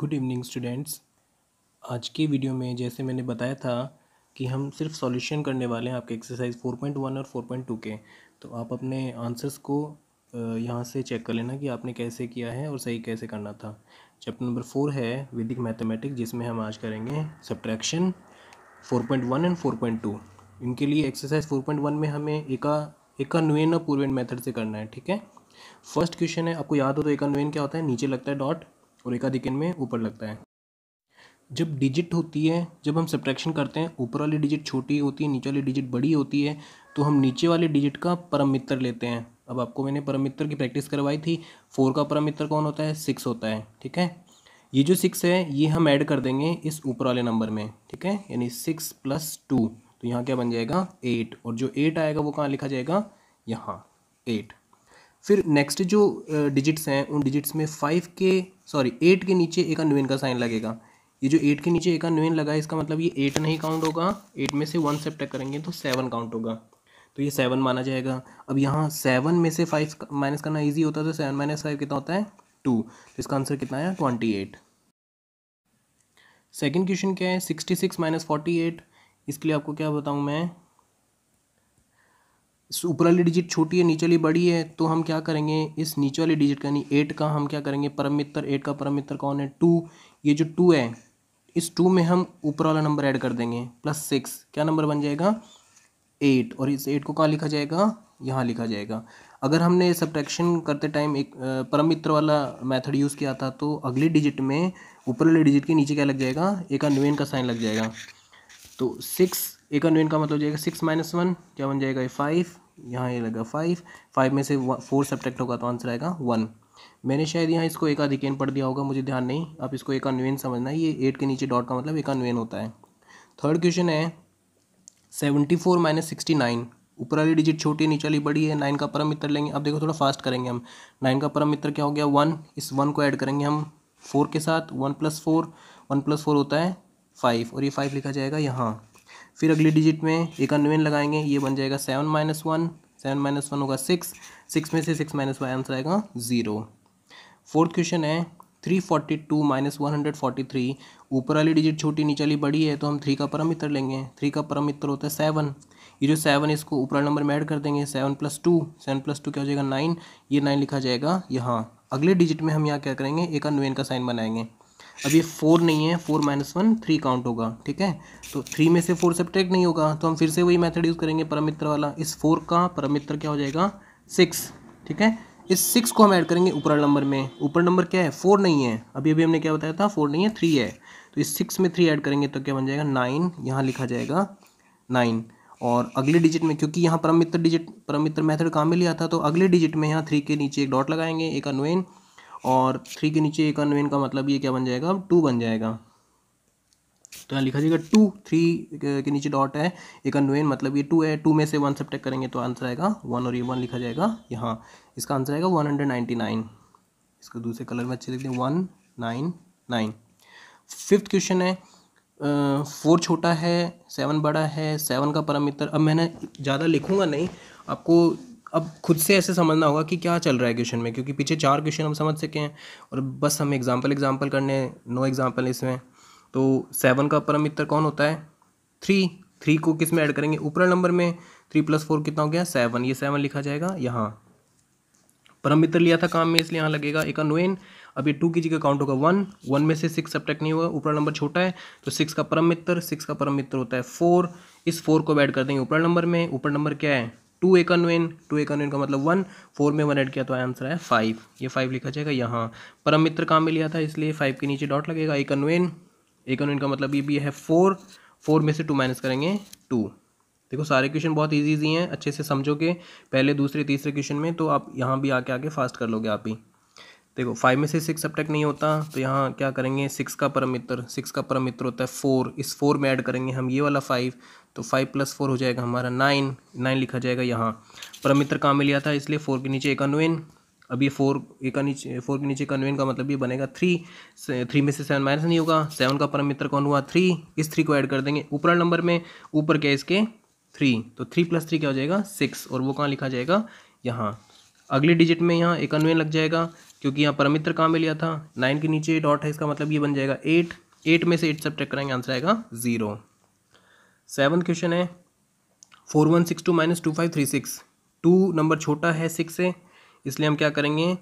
good evening students आज के video में जैसे मैंने बताया था कि हम सिर्फ सॉल्यूशन करने वाले हैं आपके एक्सरसाइज 4.1 और 4.2 के तो आप अपने आंसर्स को यहाँ से चेक कर लेना कि आपने कैसे किया है और सही कैसे करना था चैप्टर नंबर फोर है विदिक मैथमेटिक्स जिसमें हम आज करेंगे सब्ट्रैक्शन फोर एंड फोर इनके लिए एक्सरसाइज फोर में हमें एका नुवेन और पूर्वेन मेथड से करना है ठीक है फर्स्ट क्वेश्चन है आपको याद हो तो एकानुएन क्या होता है नीचे लगता है डॉट और एक आधिकन में ऊपर लगता है जब डिजिट होती है जब हम सब्ट्रैक्शन करते हैं ऊपर वाली डिजिट छोटी होती है नीचे वाली डिजिट बड़ी होती है तो हम नीचे वाले डिजिट का परम मित्र लेते हैं अब आपको मैंने परम मित्र की प्रैक्टिस करवाई थी फोर का परम मित्र कौन होता है सिक्स होता है ठीक है ये जो सिक्स है ये हम ऐड कर देंगे इस ऊपर वाले नंबर में ठीक है यानी सिक्स प्लस टू तो यहाँ क्या बन जाएगा एट और जो एट आएगा वो कहाँ लिखा जाएगा यहाँ एट फिर नेक्स्ट जो डिजिट्स हैं उन डिजिट्स में फाइव के सॉरी एट के नीचे अनुवेन का साइन लगेगा ये जो एट के नीचे अनुवेन लगा है इसका मतलब ये एट नहीं काउंट होगा एट में से वन सेप्टेक्ट करेंगे तो सेवन काउंट होगा तो ये सेवन माना जाएगा अब यहाँ सेवन में से फाइव माइनस करना ईजी होता है तो सेवन माइनस फाइव कितना होता है टू तो इसका आंसर कितना आया ट्वेंटी एट सेकेंड क्वेश्चन क्या है sixty six minus forty eight इसके लिए आपको क्या बताऊँ मैं ऊपर वाली डिजिट छोटी है नीचे वाली बड़ी है तो हम क्या करेंगे इस नीचे वाली डिजिट का यानी एट का हम क्या करेंगे परमित्र एट का परमित्र कौन है टू ये जो टू है इस टू में हम ऊपर वाला नंबर ऐड कर देंगे प्लस सिक्स क्या नंबर बन जाएगा एट और इस एट को कहाँ लिखा जाएगा यहाँ लिखा जाएगा अगर हमने सब्ट्रैक्शन करते टाइम एक परमित्र वाला मैथड यूज़ किया था तो अगली डिजिट में ऊपर वाली डिजिट के नीचे क्या लग जाएगा एक अनवेन का साइन लग जाएगा तो सिक्स इक्यानवे का मतलब जाएगा सिक्स माइनस वन क्या बन जाएगा ये फाइव यहाँ ये लगा फाइव फाइव में से फोर सब्ट्रैक्ट होगा तो आंसर आएगा वन मैंने शायद यहाँ इसको एक अधिकेन पढ़ दिया होगा मुझे ध्यान नहीं आप इसको एकानवेन समझना ये एट के नीचे डॉट का मतलब एकानवेन होता है थर्ड क्वेश्चन है seventy four minus sixty nine ऊपर वाली डिजिट छोटी नीचे वाली बड़ी है नाइन का परम मित्र लेंगे अब देखो थोड़ा फास्ट करेंगे हम नाइन का परम मित्र क्या हो गया वन इस वन को ऐड करेंगे हम फोर के साथ one plus four one plus four होता है फाइव और ये फाइव लिखा जाएगा यहाँ फिर अगली डिजिट में इक्यानवे लगाएंगे ये बन जाएगा seven minus one seven minus one होगा सिक्स सिक्स में से सिक्स माइनस वाई आंसर आएगा ज़ीरो फोर्थ क्वेश्चन है three forty two minus one hundred forty three ऊपर वाली डिजिट छोटी नीचे वाली बड़ी है तो हम थ्री का परमित्र लेंगे थ्री का परमित्र होता है सेवन ये जो सेवन इसको ऊपर नंबर में ऐड कर देंगे seven plus two seven plus two क्या हो जाएगा नाइन ये नाइन लिखा जाएगा यहाँ अगले डिजिट में हम यहाँ क्या करेंगे एक अनवेन का साइन बनाएंगे अब ये फोर नहीं है four minus one three count होगा ठीक है तो थ्री में से फोर सब्ट्रैक्ट नहीं होगा तो हम फिर से वही मेथड यूज़ करेंगे परमित्र वाला इस फोर का परमित्र क्या हो जाएगा सिक्स ठीक है इस सिक्स को हम ऐड करेंगे ऊपर नंबर में ऊपर नंबर क्या है फोर नहीं है अभी अभी हमने क्या बताया था फोर नहीं है थ्री है तो इस सिक्स में थ्री ऐड करेंगे तो क्या बन जाएगा नाइन यहाँ लिखा जाएगा नाइन और अगले डिजिट में क्योंकि यहाँ परमित्र डिजिट परमित्र मेथड काम में लिया था तो अगले डिजिट में यहाँ थ्री के नीचे एक डॉट लगाएंगे एक अनवेन और थ्री के नीचे एक अनवेन का मतलब ये क्या बन जाएगा टू बन जाएगा तो यहाँ लिखा जाएगा टू थ्री के नीचे डॉट है एक अनवेन मतलब ये टू है टू में से वन सब्टेक्ट करेंगे तो आंसर आएगा वन और ये वन लिखा जाएगा यहाँ इसका आंसर आएगा वन हंड्रेड नाइन्टी नाइन इसको दूसरे कलर में अच्छे लिख दें one nine nine fifth question है फोर छोटा है सेवन बड़ा है सेवन का परमित्र अब मैंने ज़्यादा लिखूंगा नहीं आपको अब खुद से ऐसे समझना होगा कि क्या चल रहा है क्वेश्चन में क्योंकि पीछे चार क्वेश्चन हम समझ सके हैं और बस हम एग्जाम्पल एग्जाम्पल करने हैं नो एग्जाम्पल इसमें तो सेवन का परम मित्र कौन होता है थ्री थ्री को किस में ऐड करेंगे ऊपर नंबर में थ्री प्लस फोर कितना हो गया सेवन ये सेवन लिखा जाएगा यहाँ परम मित्र लिया था काम में इसलिए यहाँ लगेगा एक अनवेन अब ये टू की जगह काउंट होगा वन वन में से सिक्स सब्टेक्ट नहीं होगा ऊपर नंबर छोटा है तो सिक्स का परम मित्र सिक्स का परम मित्र होता है फोर इस फोर को ऐड कर देंगे ऊपर नंबर में ऊपर नंबर क्या है टू ए कन्वेन टू ए कन्वेन का मतलब वन फोर में वन ऐड किया तो आंसर है फाइव ये फाइव लिखा जाएगा यहाँ परम मित्र काम में लिया था इसलिए फाइव के नीचे डॉट लगेगा ए कन्वेन ए कन्वेन का मतलब ये भी है फोर फोर में से टू माइनस करेंगे टू देखो सारे क्वेश्चन बहुत इजी इजी हैं अच्छे से समझोगे पहले दूसरे तीसरे क्वेश्चन में तो आप यहाँ भी आके आके फास्ट कर लोगे आप ही देखो फाइव में से सिक्स अब नहीं होता तो यहाँ क्या करेंगे सिक्स का परम मित्र सिक्स का परम मित्र होता है फोर इस फोर में ऐड करेंगे हम ये वाला फाइव तो फाइव प्लस फोर हो जाएगा हमारा नाइन नाइन लिखा जाएगा यहाँ परम मित्र कहाँ में लिया था इसलिए फोर के नीचे एक अनवेन अब ये फोर एक नीचे फोर के नीचे कन्वेन का मतलब ये बनेगा थ्री थ्री में से सेवन माइनस नहीं होगा सेवन का परम मित्र कौन हुआ थ्री इस थ्री को ऐड कर देंगे ऊपर नंबर में ऊपर क्या इसके थ्री तो थ्री प्लस थ्री क्या हो जाएगा सिक्स और वो कहाँ लिखा जाएगा यहाँ अगले डिजिट में यहाँ एक अनवेन लग जाएगा क्योंकि यहाँ परमित्र कहाँ में लिया था नाइन के नीचे डॉट है इसका मतलब ये बन जाएगा एट एट में से एट सब चेक कराएंगे आंसर आएगा जीरो सेवन क्वेश्चन है four one six two minus two five three six two number छोटा है सिक्स से इसलिए हम क्या करेंगे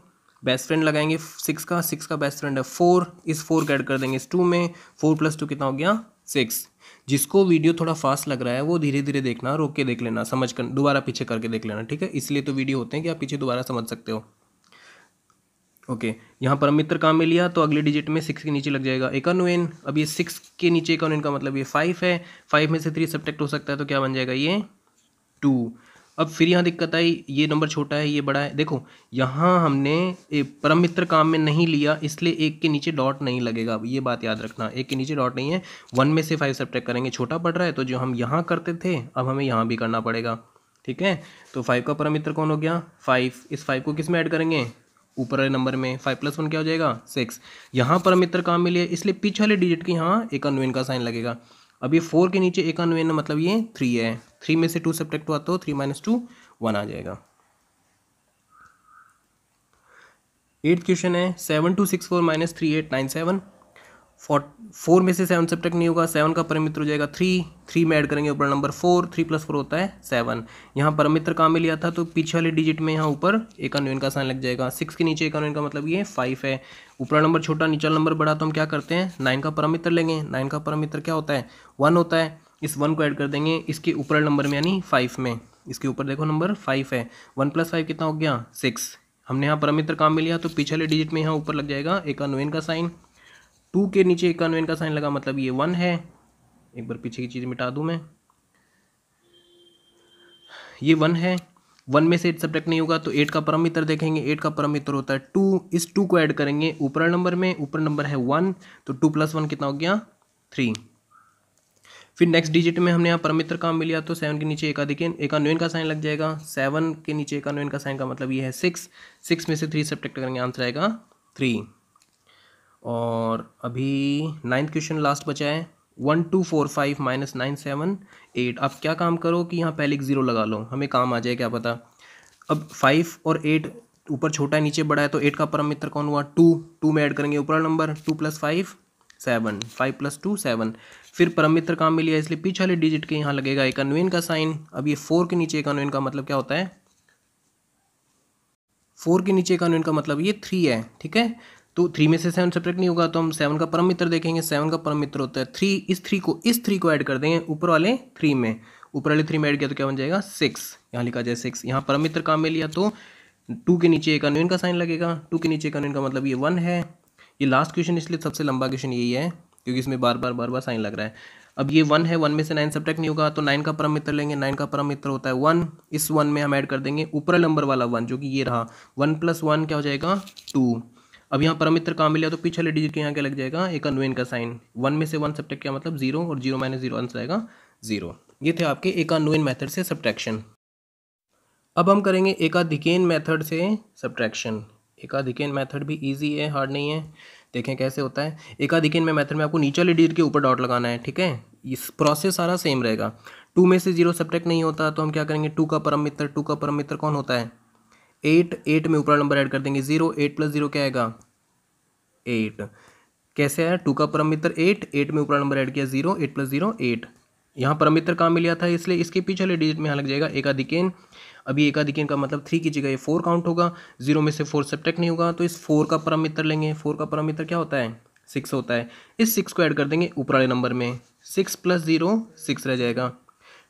बेस्ट फ्रेंड लगाएंगे सिक्स का सिक्स का बेस्ट फ्रेंड है फोर इस फोर का ऐड कर देंगे इस टू में फोर प्लस टू कितना हो गया सिक्स जिसको वीडियो थोड़ा फास्ट लग रहा है वो धीरे धीरे देखना रोक के देख लेना समझ कर दोबारा पीछे करके देख लेना ठीक है इसलिए तो वीडियो होते हैं कि आप पीछे दोबारा समझ सकते हो ओके यहाँ पर मित्र काम में लिया तो अगले डिजिट में सिक्स के नीचे लग जाएगा इकानुएन अब ये सिक्स के नीचे इकानुएन का मतलब ये फाइव है फाइव में से थ्री सब्टेक्ट हो सकता है तो क्या बन जाएगा ये टू अब फिर यहाँ दिक्कत आई ये नंबर छोटा है ये बड़ा है देखो यहाँ हमने परम मित्र काम में नहीं लिया इसलिए एक के नीचे डॉट नहीं लगेगा अब ये बात याद रखना एक के नीचे डॉट नहीं है वन में से फाइव सब्ट्रैक्ट करेंगे छोटा पड़ रहा है तो जो हम यहाँ करते थे अब हमें यहाँ भी करना पड़ेगा ठीक है तो फाइव का परम मित्र कौन हो गया फाइव इस फाइव को किस में ऐड करेंगे ऊपर वाले नंबर में फाइव प्लस वन क्या हो जाएगा सिक्स यहाँ पर मित्र काम मिले इसलिए पीछे वाले डिजिट के यहाँ एक अनवेन का साइन लगेगा अब ये फोर के नीचे एक अनवेन मतलब ये थ्री है थ्री में से टू सब्टेक्ट हुआ तो थ्री माइनस टू वन आ जाएगा एट क्वेश्चन है seven two six four minus three eight nine seven four four में से सेवन सब नहीं होगा सेवन का परमित्र हो जाएगा थ्री थ्री में ऐड करेंगे ऊपर number four three plus four होता है सेवन यहाँ परमित्र काम में लिया था तो पीछे वाले डिजिट में यहाँ ऊपर एकानवे का साइन लग जाएगा सिक्स के नीचे एकानवे का मतलब ये फाइव है ऊपर नंबर छोटा नीचा नंबर बड़ा तो हम क्या करते हैं नाइन का परमित्र लेंगे नाइन का परमित्र क्या होता है वन होता है इस वन को ऐड कर देंगे इसके ऊपर नंबर में यानी फाइव में इसके ऊपर देखो नंबर फाइव है वन प्लस फाइव कितना हो गया सिक्स हमने यहाँ परमित्र काम में लिया तो पीछे वाले डिजिट में यहाँ ऊपर लग जाएगा एकानवे का साइन टू के नीचे एक कन्वेन का साइन लगा मतलब ये वन है एक बार पीछे की चीज़ मिटा दू मैं ये वन है वन में से एट सब्ट्रैक्ट नहीं होगा तो एट का परम मित्र देखेंगे एट का परम मित्र होता है टू इस टू को ऐड करेंगे ऊपर नंबर में ऊपर नंबर है वन तो टू प्लस वन कितना हो गया थ्री फिर नेक्स्ट डिजिट में हमने यहाँ परमित्र काम मिला तो सेवन के नीचे एक एकानवेन का साइन लग जाएगा सेवन के नीचे एकानवेन का साइन का मतलब ये है सिक्स सिक्स में से थ्री सब्जेक्ट करेंगे आंसर आएगा थ्री और अभी नाइन्थ क्वेश्चन लास्ट बचा है one two four five minus nine seven eight आप क्या काम करो कि यहाँ पहले एक ज़ीरो लगा लो हमें काम आ जाए क्या पता अब फाइव और एट ऊपर छोटा है नीचे बड़ा है तो एट का परम मित्र कौन हुआ टू टू में ऐड करेंगे ऊपर number two plus five seven five plus two seven फिर परम मित्र काम में लिया इसलिए पीछे वाले डिजिट के यहाँ लगेगा एक अनवेन का साइन अब ये फोर के नीचे एक अनवेन का मतलब क्या होता है फोर के नीचे का अनवेन का मतलब ये थ्री है ठीक है तो थ्री में से सेवन सेपरेट नहीं होगा तो हम सेवन का परम मित्र देखेंगे सेवन का परम मित्र होता है थ्री इस थ्री को इस थ्री को ऐड कर देंगे ऊपर वाले थ्री में ऊपर वाले थ्री में ऐड किया तो क्या बन जाएगा सिक्स यहाँ लिखा जाए सिक्स यहाँ परम मित्र काम में लिया तो टू के नीचे एक अनुन का साइन लगेगा टू के नीचे एक अनुन का मतलब ये वन है ये लास्ट क्वेश्चन इसलिए सबसे लंबा क्वेश्चन यही है क्योंकि इसमें बार बार बार बार साइन लग रहा है अब ये वन है वन में से नाइन सब्जेक्ट नहीं होगा तो नाइन का परम मित्र लेंगे नाइन का परम मित्र होता है वन इस वन में हम ऐड कर देंगे ऊपर नंबर वाला वन जो कि ये रहा वन प्लस वन क्या हो जाएगा टू अब यहाँ परमित्र कहाँ मिले तो पिछले डिजिट के यहाँ क्या लग जाएगा एक अनवेन का साइन वन में से वन सब्टेक्ट क्या मतलब जीरो और जीरो माइनस जीरो आंसर आएगा जीरो ये थे आपके एक अनवेन मैथड से सब्ट्रैक्शन अब हम करेंगे एकाधिकेन मैथड से सब्ट्रैक्शन एकाधिकेन मैथड भी ईजी है हार्ड नहीं है देखें कैसे होता है एकाधिकेन में मैथड में आपको नीचे डिजिट के ऊपर डॉट लगाना है ठीक है इस प्रोसेस सारा सेम रहेगा टू में से जीरो सब्ट्रैक्ट नहीं होता तो हम क्या करेंगे टू का परम मित्र टू का परम मित्र कौन होता है एट एट में ऊपर नंबर ऐड कर देंगे जीरो एट प्लस जीरो क्या आएगा एट कैसे आया टू का परम मित्र एट एट में ऊपर नंबर ऐड किया zero eight plus zero eight यहाँ परमित्र कहाँ मिल गया था इसलिए इसके पीछे वाले डिजिट में यहाँ लग जाएगा एकाधिकेन अभी एकाधिकेन का मतलब थ्री की जगह ये फोर काउंट होगा जीरो में से फोर सब्टेक्ट नहीं होगा तो इस फोर का परमित्र लेंगे फोर का परमित्र क्या होता है सिक्स होता है इस सिक्स को ऐड कर देंगे ऊपर वाले नंबर में सिक्स प्लस जीरो सिक्स रह जाएगा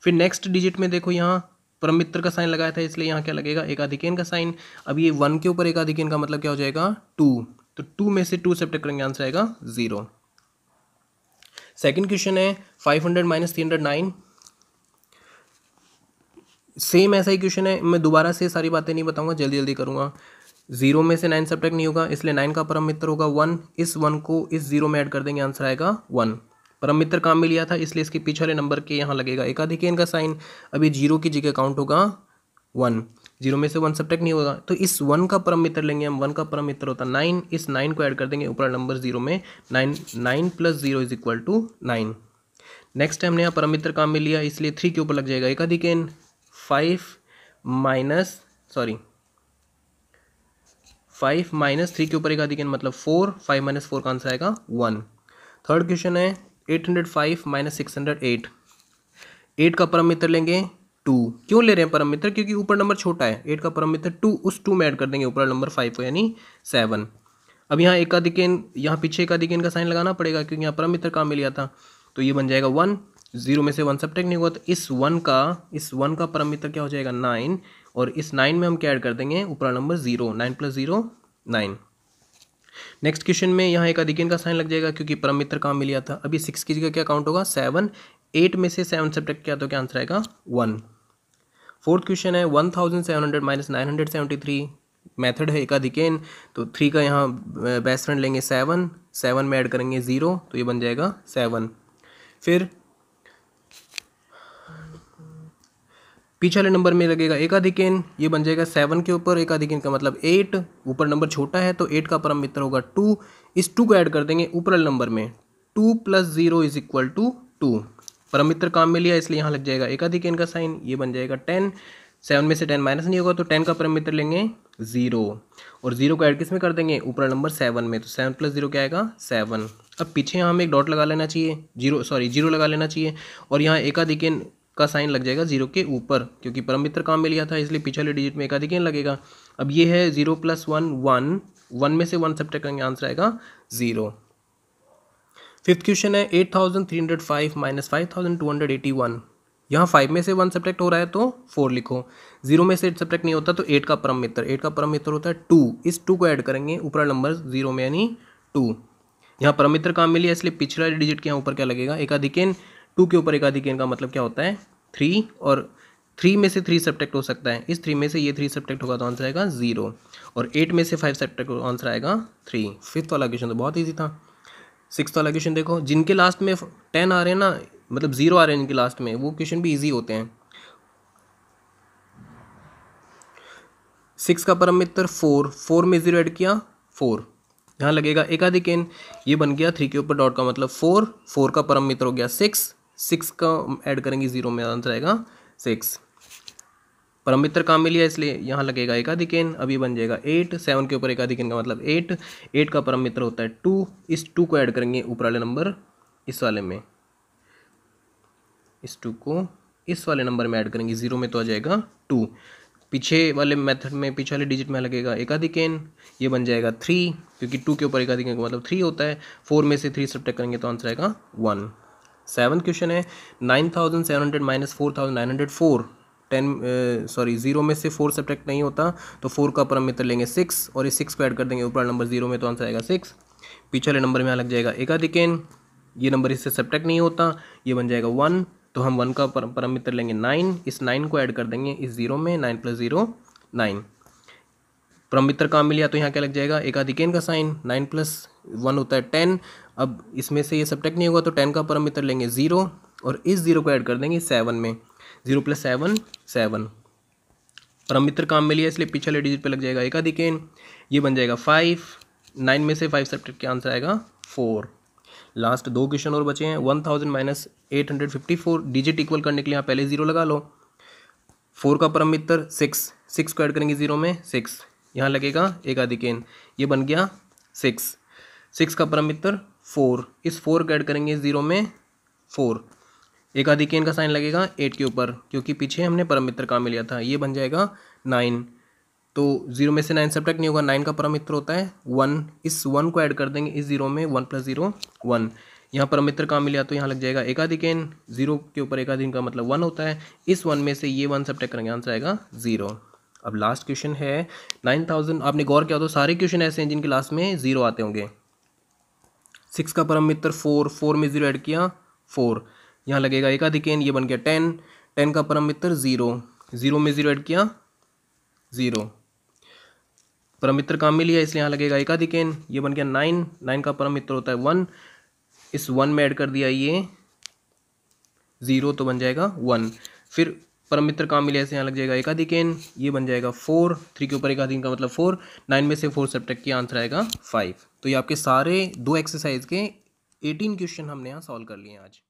फिर नेक्स्ट डिजिट में देखो यहाँ परमित्र का साइन लगाया था इसलिए यहाँ क्या लगेगा एकाधिकेन का साइन अब ये वन के ऊपर एकाधिकेन का मतलब क्या हो जाएगा टू तो टू में से टू सेप्टेक्ट करेंगे आंसर आएगा जीरो सेकेंड क्वेश्चन है five hundred minus three hundred nine same ऐसा ही क्वेश्चन है मैं दोबारा से सारी बातें नहीं बताऊंगा जल्दी जल्दी करूंगा जीरो में से नाइन सब्ट्रैक्ट नहीं होगा इसलिए नाइन का परम मित्र होगा वन इस वन को इस जीरो में ऐड कर देंगे आंसर आएगा वन परमित्र काम में लिया था इसलिए इसके पिछले नंबर के यहाँ लगेगा एकाधिकेन का साइन अभी जीरो की जगह काउंट होगा वन जीरो में से वन सब्टेक्ट नहीं होगा तो इस वन का परम मित्र लेंगे हम वन का परम मित्र होता है नाइन इस नाइन को ऐड कर देंगे ऊपर नंबर जीरो में nine nine plus zero is equal to nine next हमने यहाँ परम मित्र काम में लिया इसलिए थ्री के ऊपर लग जाएगा एकाधिकेन five minus sorry five minus three के ऊपर एकाधिकेन मतलब फोर फाइव माइनस फोर का आंसर आएगा वन थर्ड क्वेश्चन है eight hundred five minus six hundred eight eight का परम मित्र लेंगे टू क्यों ले रहे हैं परम मित्र क्योंकि ऊपर नंबर छोटा है एट का परम मित्र टू उस टू में ऐड कर देंगे ऊपर नंबर फाइव को यानी सेवन अब यहाँ एकाधिकेन यहाँ पीछे एकाधिकेन का साइन लगाना पड़ेगा क्योंकि यहाँ परम मित्र काम मिल गया था तो ये बन जाएगा वन जीरो में से वन सब्टेक्ट नहीं हुआ तो इस वन का इस वन का परम मित्र क्या हो जाएगा नाइन और इस नाइन में हम क्या ऐड कर देंगे ऊपर number zero nine plus zero nine next question में यहाँ एक अधिकेन का साइन लग जाएगा क्योंकि परमित्र काम मिल गया था अभी सिक्स की जगह क्या काउंट होगा सेवन एट में से सेवन सब्जेक्ट किया तो क्या आंसर आएगा वन फोर्थ क्वेश्चन है one thousand seven hundred minus nine hundred seventy three method है एकाधिकेन तो थ्री का यहाँ बेस्ट फ्रेंड लेंगे सेवन सेवन में ऐड करेंगे ज़ीरो तो ये बन जाएगा सेवन फिर पिछले नंबर में लगेगा एकाधिकेन ये बन जाएगा सेवन के ऊपर एकाधिकेन का मतलब एट ऊपर नंबर छोटा है तो एट का परम मित्र होगा टू इस टू को ऐड कर देंगे ऊपर नंबर में two plus zero is equal to two परम मित्र काम में लिया इसलिए यहाँ लग जाएगा एकाधिकेन का साइन ये बन जाएगा टेन सेवन में से टेन माइनस नहीं होगा तो टेन का परम मित्र लेंगे ज़ीरो और ज़ीरो को ऐड किस में कर देंगे ऊपर नंबर सेवन में तो सेवन प्लस जीरो क्या आएगा सेवन अब पीछे यहाँ हमें एक डॉट लगा लेना चाहिए जीरो सॉरी जीरो लगा लेना चाहिए और यहाँ एकाधिकेन का साइन लग जाएगा जीरो के ऊपर क्योंकि परम मित्र काम में लिया था इसलिए पिछले डिजिट में एकाधिक एन लगेगा अब ये है zero plus one one one में से वन सब्टेक्ट करेंगे आंसर आएगा जीरो फिफ्थ क्वेश्चन है eight thousand three hundred five minus five thousand two hundred eighty one यहाँ फाइव में से वन सब्टेक्ट हो रहा है तो फोर लिखो जीरो में से एट सब्टेक्ट नहीं होता तो एट का परम मित्र एट का परम मित्र होता है टू इस टू को ऐड करेंगे ऊपर नंबर जीरो में यानी टू यहाँ परम मित्र काम मिली इसलिए पिछला डिजिट के यहाँ ऊपर क्या लगेगा एकाधिकेन टू के ऊपर एकाधिक n का मतलब क्या होता है थ्री और थ्री में से थ्री सब्टेक्ट हो सकता है इस थ्री में से ये थ्री सब्टेक्ट होगा तो आंसर आएगा जीरो और एट में से फाइव सब्टेक्ट आंसर आएगा थ्री फिफ्थ वाला क्वेश्चन तो बहुत ईजी था सिक्स वाला क्वेश्चन देखो जिनके लास्ट में टेन आ रहे हैं ना मतलब जीरो आ रहे हैं इनके लास्ट में वो क्वेश्चन भी ईजी होते हैं सिक्स का परम मित्र फोर फोर में ज़ीरो ऐड किया फोर यहाँ लगेगा एकाधिक ये बन गया थ्री के ऊपर डॉट का मतलब फोर फोर का परम मित्र हो गया सिक्स सिक्स का ऐड करेंगे ज़ीरो में आंसर आएगा सिक्स परमित्र काम में लिया इसलिए यहाँ लगेगा एकाधिकेन अभी बन जाएगा एट सेवन के ऊपर एकाधिकेन का मतलब एट एट का परमित्र होता है टू इस टू को ऐड करेंगे ऊपर वाले नंबर इस वाले में इस टू को इस वाले नंबर में ऐड करेंगे ज़ीरो में तो आ जाएगा टू पीछे वाले मेथड में पीछे वाले डिजिट में लगेगा एकाधिकेन ये बन जाएगा थ्री क्योंकि टू के ऊपर एकाधिकेन का मतलब थ्री होता है फोर में से थ्री सब्टेक्ट करेंगे तो आंसर आएगा वन सेवन क्वेश्चन है nine thousand seven hundred minus four thousand nine hundred four ten sorry zero में से फोर सब्ट्रैक्ट नहीं होता तो फोर का अपर हम मित्र लेंगे सिक्स और इस सिक्स को ऐड कर देंगे ऊपर नंबर जीरो में तो आंसर आएगा सिक्स पिछले नंबर में यहाँ लग जाएगा एकाधिकेन ये नंबर इससे सब्ट्रैक्ट नहीं होता ये बन जाएगा वन तो हम वन का पर, मित्र लेंगे नाइन इस नाइन को ऐड कर देंगे इस जीरो में नाइन प्लस जीरो नाइन परम मित्र काम मिल गया तो यहाँ क्या लग जाएगा एकाधिकेन का साइन नाइन प्लस वन होता है टेन अब इसमें से ये सब्टेक्ट नहीं होगा तो टेन का मित्र लेंगे ज़ीरो और इस ज़ीरो को ऐड कर देंगे सेवन में ज़ीरो प्लस सेवन सेवन परमित्र काम में लिया इसलिए पिछले डिजिट पे लग जाएगा एक एकाधिकेन ये बन जाएगा फाइव नाइन में से फाइव सब्टेक्ट के आंसर आएगा फोर लास्ट दो क्वेश्चन और बचे हैं one thousand minus eight hundred fifty four digit equal करने के लिए यहाँ पहले ज़ीरो लगा लो फोर का परमित्र सिक्स सिक्स को ऐड करेंगे ज़ीरो में सिक्स यहाँ लगेगा एक एकाधिकेन ये बन गया सिक्स सिक्स का परमित्र फोर इस फोर को ऐड करेंगे ज़ीरो में फोर एक केन का साइन लगेगा एट के ऊपर क्योंकि पीछे हमने परम मित्र काम लिया था ये बन जाएगा नाइन तो जीरो में से नाइन सब नहीं होगा नाइन का परम मित्र होता है वन इस वन को ऐड कर देंगे इस जीरो में वन प्लस जीरो वन यहाँ परमित्र मित्र का मिला तो यहाँ लग जाएगा एन जीरो के ऊपर एकाधिक का मतलब वन होता है इस वन में से ये वन सब करेंगे आंसर आएगा जीरो अब लास्ट क्वेश्चन है नाइन थाउजेंड आपने गौर किया तो सारे क्वेश्चन ऐसे हैं जिनके लास्ट में जीरो आते होंगे सिक्स का परम मित्र फोर फोर में ज़ीरो ऐड किया फोर यहाँ लगेगा एकाधिकेन ये बन गया टेन टेन का परम मित्र ज़ीरो ज़ीरो में ज़ीरो ऐड किया ज़ीरो परम मित्र काम में लिया इसलिए यहाँ लगेगा एकाधिकेन ये बन गया नाइन नाइन का परम मित्र होता है वन इस वन में ऐड कर दिया ये ज़ीरो तो बन जाएगा वन फिर परमित्र काम मिले ऐसे यहाँ लग जाएगा एकाधिकेन ये बन जाएगा फोर थ्री के ऊपर एकाधिक का मतलब फोर नाइन में से फोर सब्टेक्ट किया आंसर आएगा फाइव तो ये आपके सारे दो एक्सरसाइज के एटीन क्वेश्चन हमने यहाँ सॉल्व कर लिए आज